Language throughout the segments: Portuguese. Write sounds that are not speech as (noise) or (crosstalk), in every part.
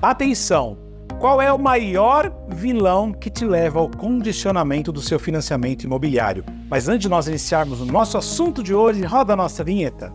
Atenção! Qual é o maior vilão que te leva ao condicionamento do seu financiamento imobiliário? Mas antes de nós iniciarmos o nosso assunto de hoje, roda a nossa vinheta.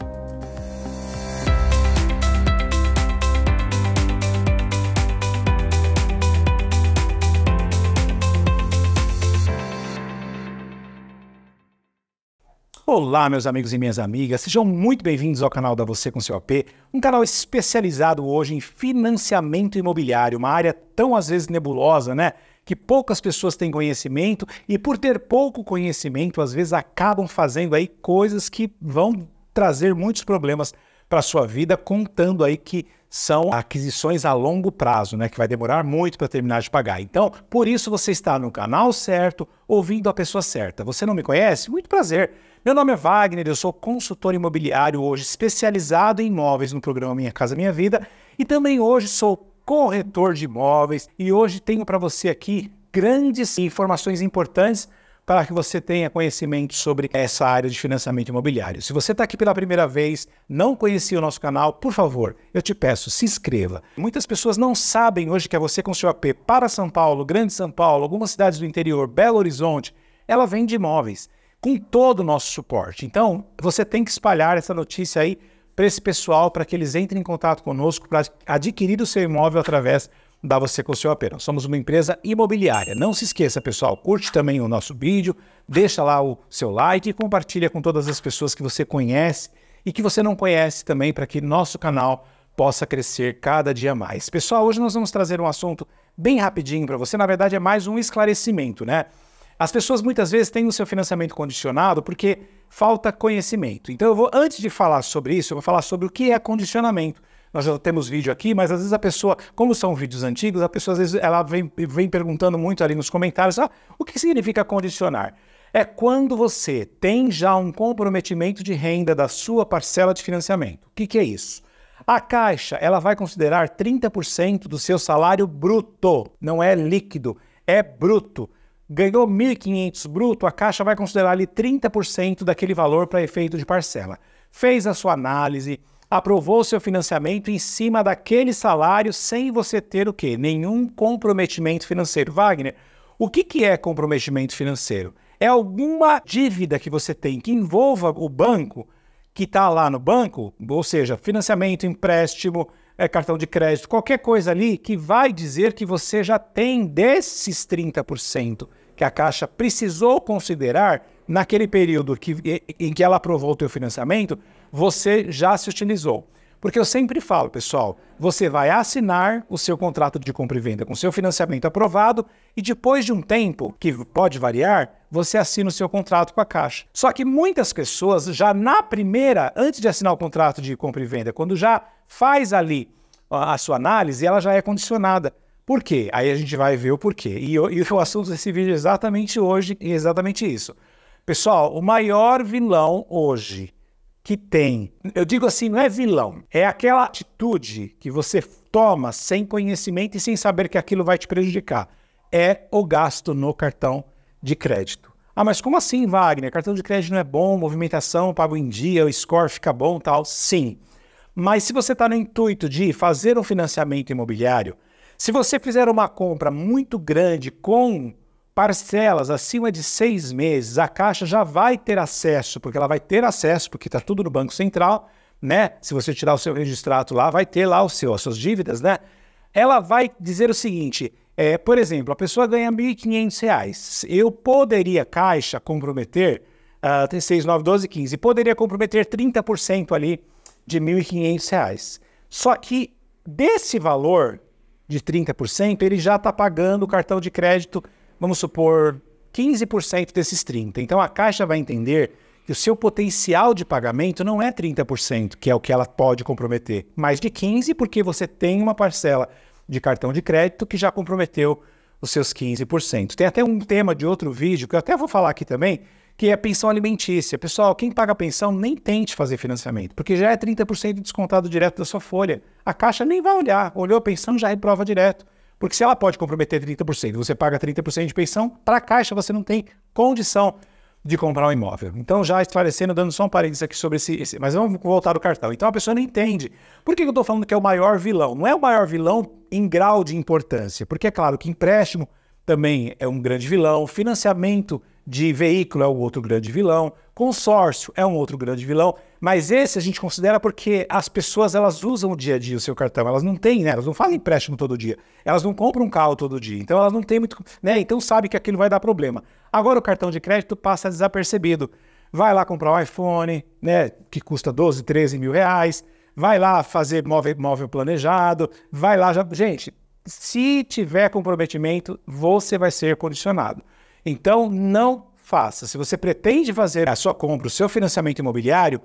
Olá, meus amigos e minhas amigas, sejam muito bem-vindos ao canal da Você com Seu AP, um canal especializado hoje em financiamento imobiliário, uma área tão às vezes nebulosa, né? Que poucas pessoas têm conhecimento e, por ter pouco conhecimento, às vezes acabam fazendo aí coisas que vão trazer muitos problemas para sua vida, contando aí que são aquisições a longo prazo, né, que vai demorar muito para terminar de pagar. Então, por isso você está no canal certo, ouvindo a pessoa certa. Você não me conhece? Muito prazer. Meu nome é Wagner, eu sou consultor imobiliário hoje especializado em imóveis no programa Minha Casa Minha Vida e também hoje sou corretor de imóveis e hoje tenho para você aqui grandes informações importantes para que você tenha conhecimento sobre essa área de financiamento imobiliário. Se você está aqui pela primeira vez, não conhecia o nosso canal, por favor, eu te peço, se inscreva. Muitas pessoas não sabem hoje que é você com seu AP para São Paulo, Grande São Paulo, algumas cidades do interior, Belo Horizonte, ela vende imóveis com todo o nosso suporte. Então, você tem que espalhar essa notícia aí para esse pessoal, para que eles entrem em contato conosco para adquirir o seu imóvel através da Você com o Seu Apenas. Somos uma empresa imobiliária. Não se esqueça, pessoal, curte também o nosso vídeo, deixa lá o seu like e compartilha com todas as pessoas que você conhece e que você não conhece também para que nosso canal possa crescer cada dia mais. Pessoal, hoje nós vamos trazer um assunto bem rapidinho para você. Na verdade, é mais um esclarecimento, né? As pessoas muitas vezes têm o seu financiamento condicionado porque falta conhecimento. Então, eu vou, antes de falar sobre isso, eu vou falar sobre o que é condicionamento. Nós já temos vídeo aqui, mas às vezes a pessoa, como são vídeos antigos, a pessoa às vezes ela vem, vem perguntando muito ali nos comentários: ah, o que significa condicionar? É quando você tem já um comprometimento de renda da sua parcela de financiamento. O que, que é isso? A Caixa ela vai considerar 30% do seu salário bruto, não é líquido, é bruto. Ganhou 1.500 bruto, a Caixa vai considerar ali 30% daquele valor para efeito de parcela. Fez a sua análise, aprovou o seu financiamento em cima daquele salário sem você ter o quê? Nenhum comprometimento financeiro. Wagner, o que, que é comprometimento financeiro? É alguma dívida que você tem que envolva o banco, que está lá no banco, ou seja, financiamento, empréstimo, é, cartão de crédito, qualquer coisa ali que vai dizer que você já tem desses 30% que a Caixa precisou considerar naquele período que, em que ela aprovou o teu financiamento, você já se utilizou. Porque eu sempre falo, pessoal, você vai assinar o seu contrato de compra e venda com seu financiamento aprovado e depois de um tempo, que pode variar, você assina o seu contrato com a Caixa. Só que muitas pessoas já na primeira, antes de assinar o contrato de compra e venda, quando já faz ali a sua análise, ela já é condicionada. Por quê? Aí a gente vai ver o porquê. E, eu, e o (laughs) assunto desse vídeo é exatamente hoje, é exatamente isso. Pessoal, o maior vilão hoje que tem, eu digo assim, não é vilão, é aquela atitude que você toma sem conhecimento e sem saber que aquilo vai te prejudicar. É o gasto no cartão de crédito. Ah, mas como assim, Wagner? Cartão de crédito não é bom, movimentação, pago em dia, o score fica bom tal. Sim. Mas se você está no intuito de fazer um financiamento imobiliário, se você fizer uma compra muito grande com parcelas acima de seis meses, a Caixa já vai ter acesso, porque ela vai ter acesso, porque está tudo no Banco Central, né? Se você tirar o seu registrato lá, vai ter lá o seu, as suas dívidas, né? Ela vai dizer o seguinte: é, por exemplo, a pessoa ganha R$ 1.500. Eu poderia, Caixa, comprometer, uh, tem 6, 9, 12, 15, poderia comprometer 30% ali de R$ 1.500. Só que desse valor de 30%, ele já está pagando o cartão de crédito vamos supor, 15% desses 30%. Então a Caixa vai entender que o seu potencial de pagamento não é 30%, que é o que ela pode comprometer, mas de 15%, porque você tem uma parcela de cartão de crédito que já comprometeu os seus 15%. Tem até um tema de outro vídeo que eu até vou falar aqui também, que é a pensão alimentícia. Pessoal, quem paga pensão nem tente fazer financiamento, porque já é 30% descontado direto da sua folha. A Caixa nem vai olhar, olhou a pensão já reprova é direto. Porque se ela pode comprometer 30%, você paga 30% de pensão, para a Caixa você não tem condição de comprar um imóvel. Então, já esclarecendo, dando só um parênteses aqui sobre esse, esse Mas vamos voltar ao cartão. Então, a pessoa não entende. Por que eu estou falando que é o maior vilão? Não é o maior vilão em grau de importância. Porque é claro que empréstimo também é um grande vilão, financiamento de veículo é um outro grande vilão, consórcio é um outro grande vilão, mas esse a gente considera porque as pessoas elas usam o dia a dia o seu cartão, elas não têm, né? Elas não fazem empréstimo todo dia, elas não compram um carro todo dia, então elas não têm muito, né? Então sabe que aquilo vai dar problema. Agora o cartão de crédito passa desapercebido. Vai lá comprar um iPhone, né? Que custa 12, 13 mil reais, vai lá fazer móvel, móvel planejado, vai lá já. Gente, se tiver comprometimento, você vai ser condicionado. Então, não faça. Se você pretende fazer a sua compra, o seu financiamento imobiliário,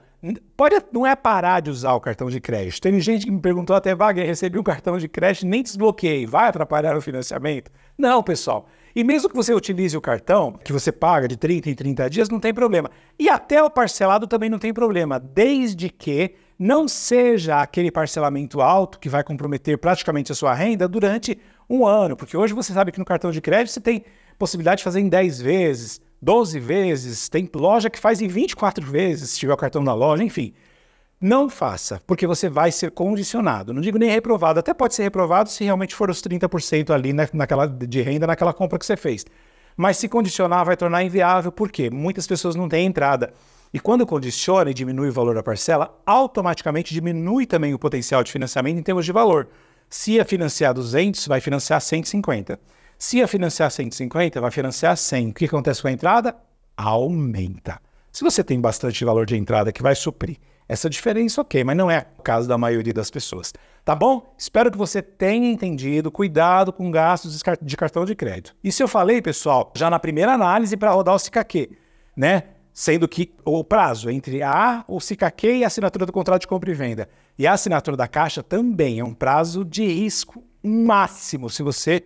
pode não é parar de usar o cartão de crédito. Tem gente que me perguntou até, Wagner, recebi um cartão de crédito, nem desbloqueei, vai atrapalhar o financiamento? Não, pessoal. E mesmo que você utilize o cartão, que você paga de 30 em 30 dias, não tem problema. E até o parcelado também não tem problema, desde que não seja aquele parcelamento alto que vai comprometer praticamente a sua renda durante um ano, porque hoje você sabe que no cartão de crédito você tem possibilidade de fazer em 10 vezes, 12 vezes, tem loja que faz em 24 vezes se tiver o cartão na loja, enfim. Não faça, porque você vai ser condicionado. Não digo nem reprovado, até pode ser reprovado se realmente for os 30% ali na, naquela, de renda naquela compra que você fez. Mas se condicionar vai tornar inviável, porque muitas pessoas não têm entrada. E quando condiciona e diminui o valor da parcela, automaticamente diminui também o potencial de financiamento em termos de valor. Se a é financiar 200, vai financiar 150. Se a é financiar 150, vai financiar 100. O que acontece com a entrada? Aumenta. Se você tem bastante valor de entrada que vai suprir essa diferença, ok, mas não é o caso da maioria das pessoas. Tá bom? Espero que você tenha entendido. Cuidado com gastos de cartão de crédito. E se eu falei, pessoal, já na primeira análise para rodar o CKQ, né? sendo que o prazo entre a o CKQ e a assinatura do contrato de compra e venda e a assinatura da caixa também é um prazo de risco máximo se você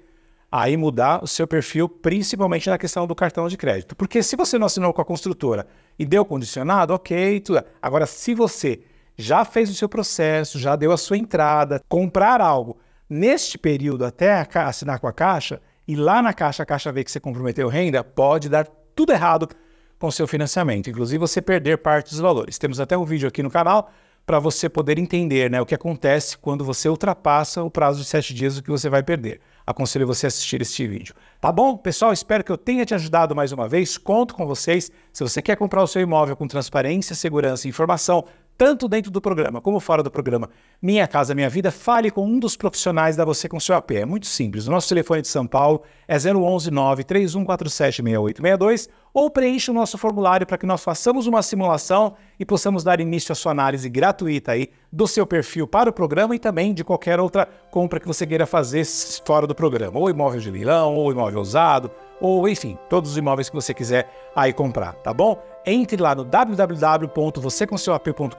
aí mudar o seu perfil, principalmente na questão do cartão de crédito. Porque se você não assinou com a construtora e deu condicionado, ok, tudo. Agora, se você já fez o seu processo, já deu a sua entrada, comprar algo neste período até assinar com a caixa e lá na caixa a caixa vê que você comprometeu renda, pode dar tudo errado com seu financiamento, inclusive você perder parte dos valores. Temos até um vídeo aqui no canal para você poder entender né, o que acontece quando você ultrapassa o prazo de 7 dias o que você vai perder. Aconselho você a assistir este vídeo. Tá bom? Pessoal, espero que eu tenha te ajudado mais uma vez. Conto com vocês. Se você quer comprar o seu imóvel com transparência, segurança e informação, tanto dentro do programa como fora do programa Minha Casa Minha Vida, fale com um dos profissionais da Você com seu AP. É muito simples. O nosso telefone de São Paulo é 011 3147 6862 ou preencha o nosso formulário para que nós façamos uma simulação e possamos dar início à sua análise gratuita aí do seu perfil para o programa e também de qualquer outra compra que você queira fazer fora do programa, ou imóvel de leilão, ou imóvel usado, ou enfim, todos os imóveis que você quiser aí comprar, tá bom? Entre lá no www.vocêcomseuap.com.br,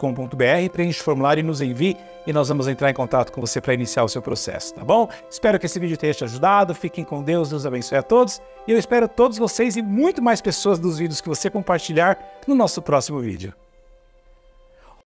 preencha o formulário e nos envie e nós vamos entrar em contato com você para iniciar o seu processo, tá bom? Espero que esse vídeo tenha te ajudado, fiquem com Deus, Deus abençoe a todos e eu espero todos vocês e muito mais pessoas dos vídeos que você compartilhar no nosso próximo vídeo.